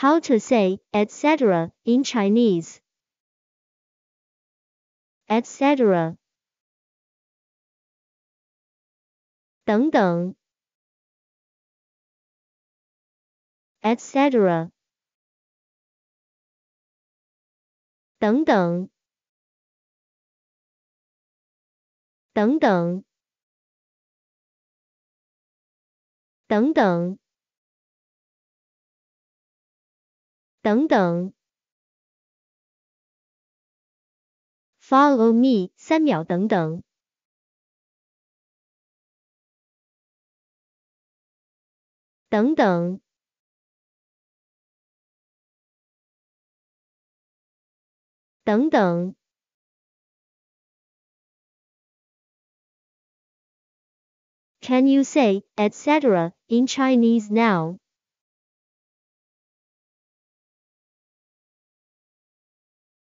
how to say, etc., in Chinese. etc. Etc. 等等.等等.等等。Follow me 三秒等等。等等。等等。Can you say etc. in Chinese now?